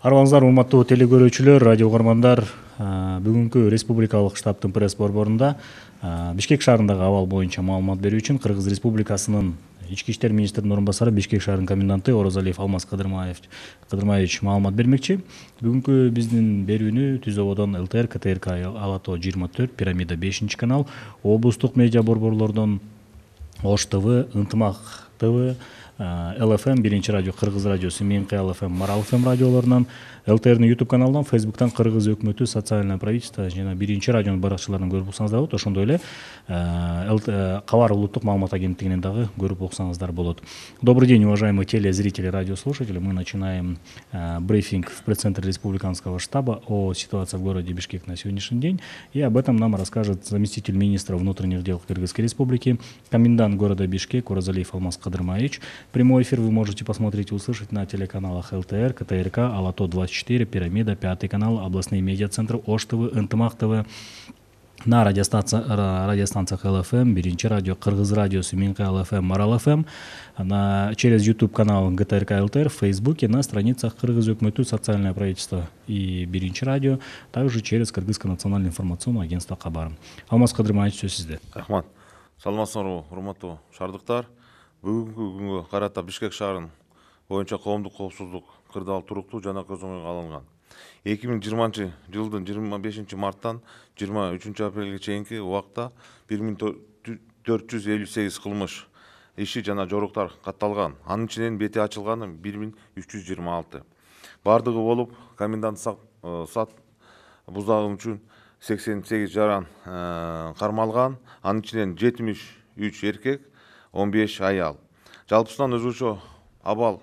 арбаңыздар урматтуу телекөрүүчүлөр радио угармандар бүгүнкү республикалык штабтын пресс борборунда бишкек шаарындагы абал боюнча маалымат берүү үчүн кыргыз республикасынын ички иштер министринин орун басары бишкек шаарынын коменданты орозалиев алмаз кыдырмаев кыдырмаевич маалымат бермекчи бүгүнкү биздин берүүнү түз ободон лтр ктрк ала тоо жыйырма төрт пирамида бешинчи канал облустук медиа борборлордон ош тв ынтымак тв а, лфм биринчи радио кыргыз радио, миңки лфм марал фм радио ЛТР на радиолорунан лтрдин ютуб каналынан фейсбуктан кыргыз өкмөтү социальное правительство жана биринчи радионун баракчаларын көрүп окусаңыздар болот ошондой эле а, а, кабар улуттук маалымат агенттигинен дагы көрүп окусаңыздар болот добрый день уважаемые телезрители радиослушатели мы начинаем брифинг в пресс центре республиканского штаба о ситуации в городе бишкек на сегодняшний день и об этом нам расскажет заместитель министра внутренних дел кыргызской республики комендант города бишкек уразалиев алмаз Хадрамаич. Прямой эфир вы можете посмотреть и услышать на телеканалах ЛТР, КТРК, Алато-24, Пирамида, Пятый канал, областные медиацентры, Оштовы, НТМАХ ТВ, на радиостанциях, радиостанциях ЛФМ, Биринчи радио, Кыргыз радио, Семинка ЛФМ, Марал ФМ, на, через YouTube канал ГТРК ЛТР, в Фейсбуке, на страницах Кыргыз Өкмөтү, Социальное правительство и Биринчи радио, также через Кыргызское национальное информационное агентство Кабарым. Алмаз Кадырманович, все сізде. Ахмад. Саламатсыздар, урматтуу шаардыктар. бүгінгі күнгө қарата бішкек шаарын боюнча коомдук коопсуздук кырдаал туруктуу жана көз оңойго алынган эки миң жыйырманчы жылдын жыйырма бешинчи марттан жыйырма үчүнчү апрелге чейинки убакта бир миң төрт жүз элүү сегиз кылмыш иши жана жоруктар катталган анын ичинен бети ачылганы бир миң үч жүз жыйырма алты баардыгы болуп комендант э, сат бузагы үчүн сексен сегиз жаран э, кармалган анын ичинен жетимиш үч эркек 15 аял жалпысынан өзгөчө абал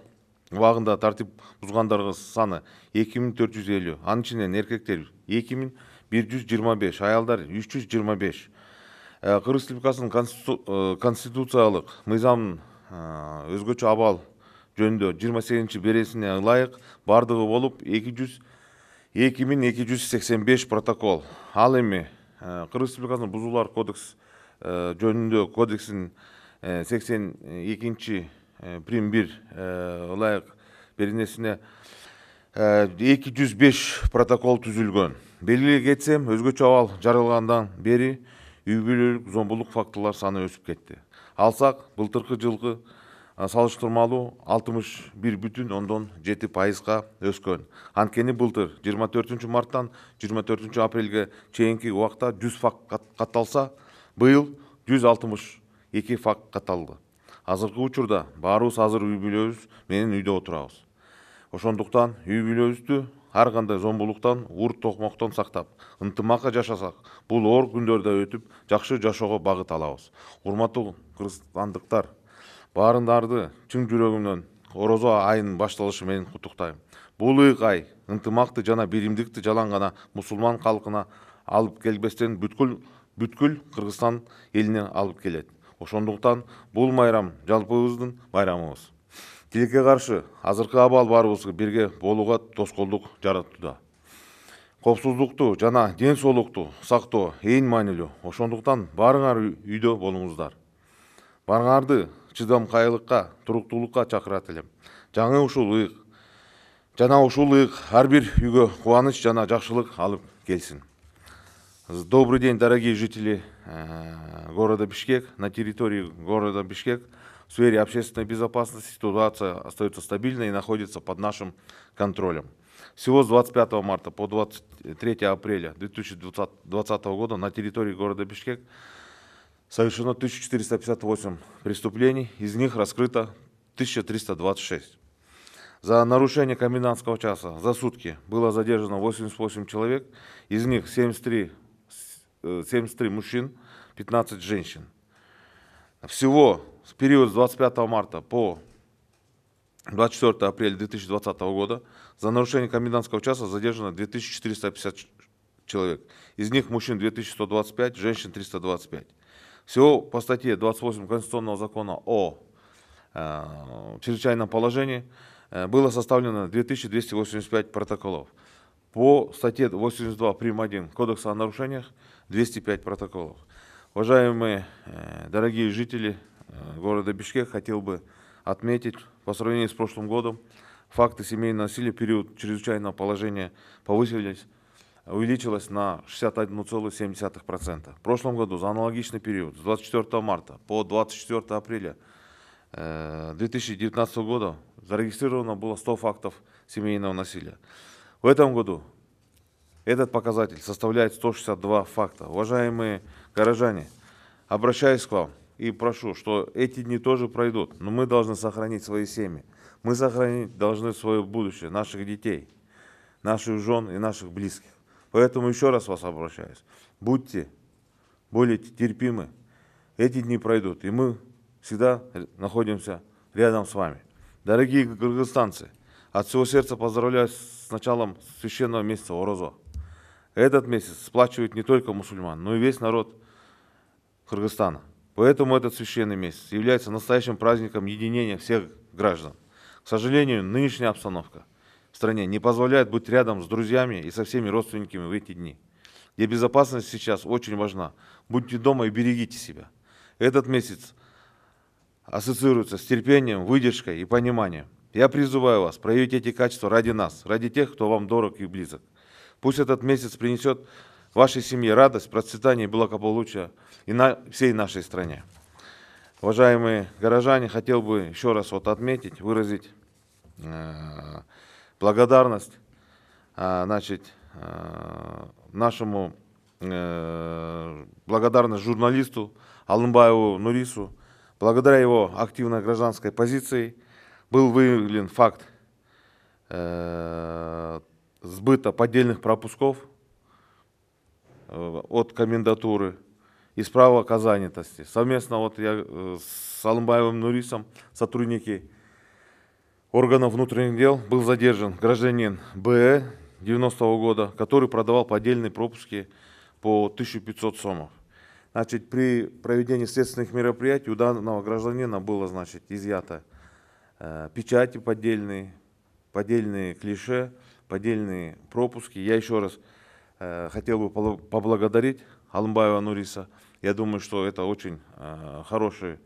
убагында тартип бузгандардын саны 2450 анын ичинен эркектер 2125 аялдар 325 кыргыз ә, республикасынын ә, конституциялык мыйзамын ә, өзгөчө абал жөнүндө 28 бересіне ылайык бардығы болып 200 2285 протокол ал эми кыргыз республикасынын бузуулар кодекс жөнүндө кодексинин сексен экинчи премьер ылайык беренесине эки протокол түзүлгөн белгилей кетсем өзгөчө абал жарылгандан бери үй бүлөлүк зомбулук фактылар саны өсүп кетти алсак былтыркы жылкы салыштырмалуу алтымыш бир бүтүн ондон жети пайызга өскөн анткени былтыр жыйырма төртүнчү марттан жыйырма төртүнчү апрелге чейинки убакта жүз факт катталса быйыл жүз алтымыш эки факт катталды азыркы учурда баарыбыз азыр үй бүлөбүз менен үйдө отурабыз ошондуктан үй бүлөбүздү ар кандай зомбулуктан уур токмоктон сактап ынтымакка жашасак бул оор күндөрдө өтүп жакшы жашоого багыт алабыз урматтуу кыргызстандыктар баарыңдарды чын жүрөгүмдөн орозо айынын башталышы менен куттуктайм бул ыйык ай ынтымакты жана биримдикти жалаң гана мусулман калкына алып келбестен бүткүл бүткүл кыргызстан элине алып келет ошондуктан бул майрам жалпыбыздын майрамыбыз тилекке каршы азыркы абал баарыбызга бирге болууга тоскоолдук жаратууда коопсуздукту жана ден соолукту сактоо эң маанилүү ошондуктан баарыңар үйдө болуңуздар баарыңарды чыдамкайлыкка туруктуулукка чакырат элем жаңы ушул ыйык жана ушул ыйык ар бир үйгө кубаныч жана жакшылык алып келсин добрый день дорогие жители Э, города Бишкек, на территории города Бишкек в сфере общественной безопасности ситуация остается стабильной и находится под нашим контролем. Всего с 25 марта по 23 апреля 2020 года на территории города Бишкек совершено 1458 преступлений, из них раскрыто 1326. За нарушение комендантского часа за сутки было задержано 88 человек, из них 73 73 э, мужчин, 15 женщин. Всего в период с 25 марта по 24 апреля 2020 года за нарушение комендантского часа задержано 2450 человек. Из них мужчин 2125, женщин 325. Всего по статье 28 Конституционного закона о э, чрезвычайном положении э, было составлено 2285 протоколов по статье 82 прим. 1 Кодекса о нарушениях 205 протоколов. Уважаемые э, дорогие жители э, города Бишкек, хотел бы отметить, по сравнению с прошлым годом, факты семейного насилия в период чрезвычайного положения повысились, увеличилось на 61,7%. В прошлом году за аналогичный период с 24 марта по 24 апреля 2019 э, года зарегистрировано было 100 фактов семейного насилия. В этом году этот показатель составляет 162 факта. Уважаемые горожане, обращаюсь к вам и прошу, что эти дни тоже пройдут, но мы должны сохранить свои семьи. Мы сохранить должны свое будущее, наших детей, наших жен и наших близких. Поэтому еще раз вас обращаюсь. Будьте более терпимы. Эти дни пройдут, и мы всегда находимся рядом с вами. Дорогие кыргызстанцы, от всего сердца поздравляю с началом священного месяца Орозо. Этот месяц сплачивает не только мусульман, но и весь народ Кыргызстана. Поэтому этот священный месяц является настоящим праздником единения всех граждан. К сожалению, нынешняя обстановка в стране не позволяет быть рядом с друзьями и со всеми родственниками в эти дни, где безопасность сейчас очень важна. Будьте дома и берегите себя. Этот месяц ассоциируется с терпением, выдержкой и пониманием. Я призываю вас проявить эти качества ради нас, ради тех, кто вам дорог и близок. Пусть этот месяц принесет вашей семье радость, процветание и благополучие и на всей нашей стране. Уважаемые горожане, хотел бы еще раз вот отметить, выразить э, благодарность э, значит, э, нашему э, благодарность журналисту Алымбаеву Нурису, благодаря его активной гражданской позиции – был выявлен факт э, сбыта поддельных пропусков э, от комендатуры и справок о занятости. Совместно вот я э, с Алымбаевым Нурисом, сотрудники органов внутренних дел, был задержан гражданин БЭ 90-го года, который продавал поддельные пропуски по 1500 сомов. Значит, при проведении следственных мероприятий у данного гражданина было, значит, изъято Э, печати поддельные, поддельные клише, поддельные пропуски. Я еще раз э, хотел бы поблагодарить Алымбаева Нуриса. Я думаю, что это очень э, хорошая,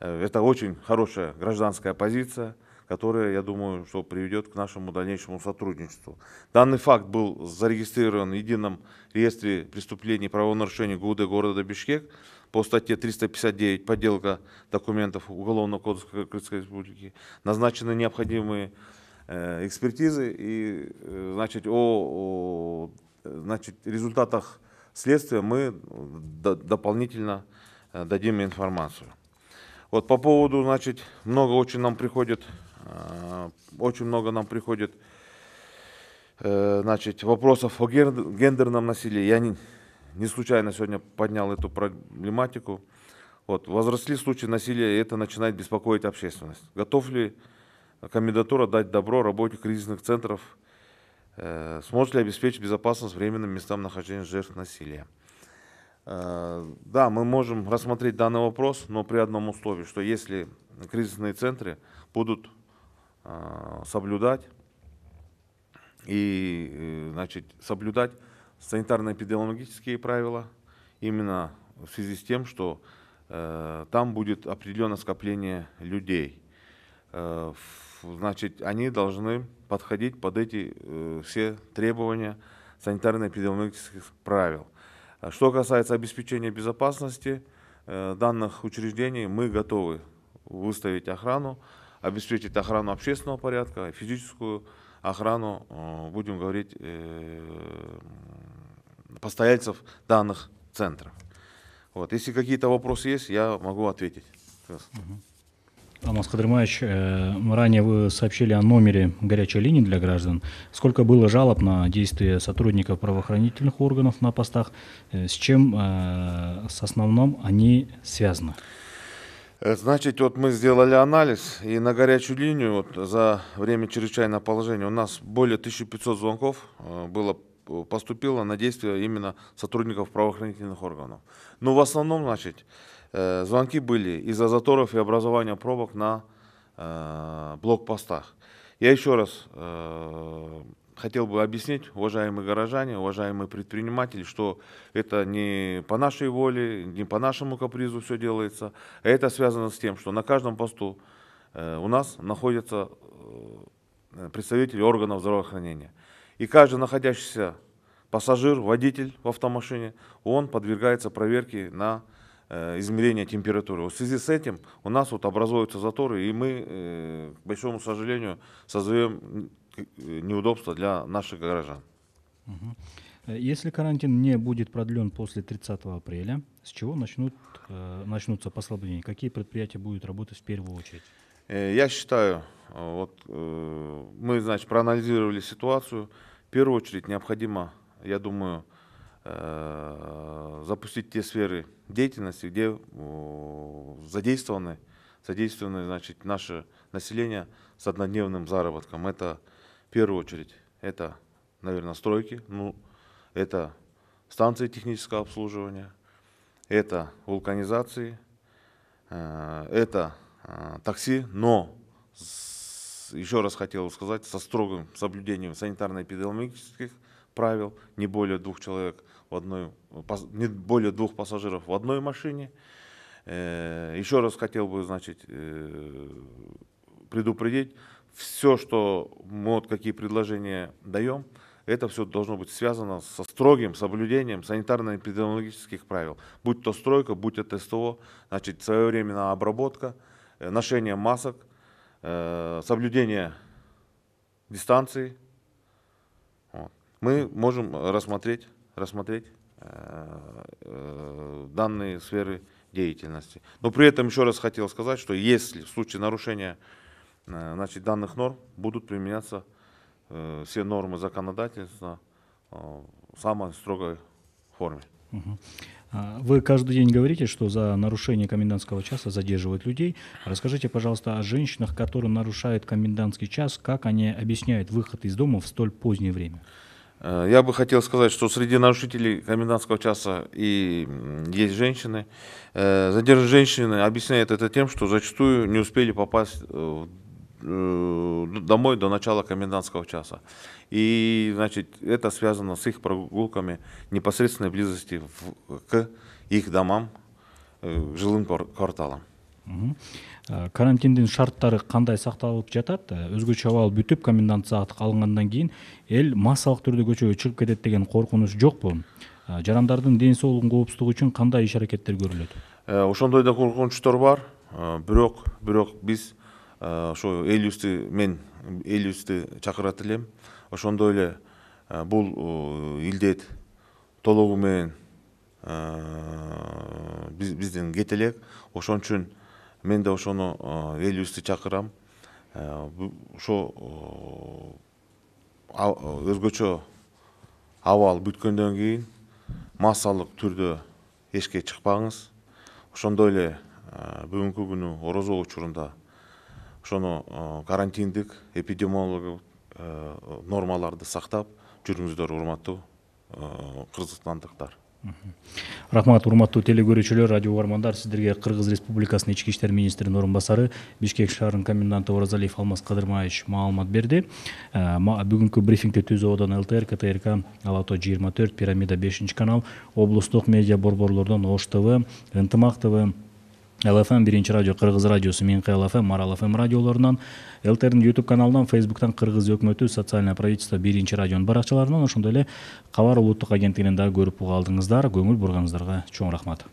это очень хорошая гражданская позиция, которая, я думаю, что приведет к нашему дальнейшему сотрудничеству. Данный факт был зарегистрирован в едином реестре преступлений и правонарушений ГУД города Бишкек по статье 359 «Подделка документов Уголовного кодекса Крымской Республики» назначены необходимые э, экспертизы и э, значит, о, о значит, результатах следствия мы э, дополнительно дадим информацию. Вот по поводу, значит, много очень нам приходит, очень много нам приходит значит, вопросов о гендерном насилии. Я не, не случайно сегодня поднял эту проблематику. Вот, возросли случаи насилия, и это начинает беспокоить общественность. Готов ли комендатура дать добро работе кризисных центров? Э, сможет ли обеспечить безопасность временным местам нахождения жертв насилия? Э, да, мы можем рассмотреть данный вопрос, но при одном условии, что если кризисные центры будут э, соблюдать и э, значит, соблюдать санитарно-эпидемиологические правила, именно в связи с тем, что э, там будет определенное скопление людей. Э, значит, они должны подходить под эти э, все требования санитарно-эпидемиологических правил. Что касается обеспечения безопасности э, данных учреждений, мы готовы выставить охрану, обеспечить охрану общественного порядка, физическую охрану, э, будем говорить, э, постояльцев данных центров. Вот. Если какие-то вопросы есть, я могу ответить. Алмаз Кадырмаевич, э, ранее вы сообщили о номере горячей линии для граждан. Сколько было жалоб на действия сотрудников правоохранительных органов на постах? С чем, с основным они связаны? Э, значит, вот мы сделали анализ, и на горячую линию вот за время чрезвычайного положения у нас более 1500 звонков э, было э, поступило на действия именно сотрудников правоохранительных органов. Но ну, в основном, значит, звонки были из-за заторов и образования пробок на блокпостах. Я еще раз хотел бы объяснить, уважаемые горожане, уважаемые предприниматели, что это не по нашей воле, не по нашему капризу все делается. А это связано с тем, что на каждом посту э, у нас находятся э, представители органов здравоохранения. И каждый находящийся пассажир, водитель в автомашине, он подвергается проверке на э, измерение температуры. В связи с этим у нас вот образуются заторы, и мы, к большому сожалению, создаем Э, неудобства для наших горожан. Э, если карантин не будет продлен после 30 апреля, с чего начнут, э, начнутся послабления? Какие предприятия будут работать в первую очередь? Я считаю, вот мы, значит, проанализировали ситуацию. В первую очередь необходимо, я думаю, запустить те сферы деятельности, где задействованы, задействованы значит, наше население с однодневным заработком. Это первую очередь это, наверное, стройки, ну, это станции технического обслуживания, это вулканизации, э, это э, такси, но еще раз хотел сказать, со строгим соблюдением санитарно-эпидемиологических правил, не более двух человек в одной, не более двух пассажиров в одной машине. Э, еще раз хотел бы, значит, предупредить, все, что мы вот какие предложения даем, это все должно быть связано со строгим соблюдением санитарно-эпидемиологических правил. Будь то стройка, будь это СТО, значит, своевременная обработка, э, ношение масок, э, соблюдение дистанции. Мы можем рассмотреть, рассмотреть э, данные сферы деятельности. Но при этом еще раз хотел сказать, что если в случае нарушения Э, значит, данных норм будут применяться э, все нормы законодательства э, самой строгой форме. А вы каждый день говорите, что за нарушение комендантского часа задерживают людей. Расскажите, пожалуйста, о женщинах, которые нарушают комендантский час, как они объясняют выход из дома в столь позднее время? Э, я бы хотел сказать, что среди нарушителей комендантского часа и есть женщины. Э, задержанные женщины объясняют это тем, что зачастую не успели попасть в Э, домой до начала комендантского часа и значит это связано с их прогулками непосредственной близости в, к их домам к э, жилым кварталам э, карантиндин шарттары кандай сакталып жатат өзгөчө абал бүтүп комендант саат алынгандан кийин эл массалык түрдө көчөгө чыгып кетет деген коркунуч жокпу жарандардын ден соолугунун коопсуздугу үчүн кандай иш аракеттер көрүлөт ошондой да коркунучтор бар бирок бирок биз Э, ошо элибизди мен элибизди чакырат элем ошондой эле э, бул э, илдет толугу менен бизден кете элек ошон үчүн мен да ошону элибизди чакырам ушо өзгөчө абал бүткөндөн кийин массалык түрдө эшикке чыкпаңыз ошондой эле бүгүнкү күнү орозо учурунда ошону карантиндик эпидемиологиялык э, нормаларды сактап жүрүңүздөр урматтуу э, кыргызстандыктар рахмат урматтуу теле көрүүчүлөр радио угармандар сиздерге кыргыз республикасынын ички иштер министринин орун басары бишкек шаарынын коменданты оразалиев алмаз кадырмаевич маалымат берди э, бүгүнкү брифингди түз ободон лтр ктрк ала тоо жыйырма төрт пирамида бешинчи канал облустук медиа борборлордон ош тв ынтымак тв лфм биринчи радио кыргыз радиосу мен кыял фм марал фм радиолорунан лтрдин ютуб каналынан фейсбуктан кыргыз өкмөтү социальное правительство биринчи радионун баракчаларынан ошондой эле кабар улуттук агенттигинен дагы көрүп уга алдыңыздар көңүл бурганыңыздарга чоң рахмат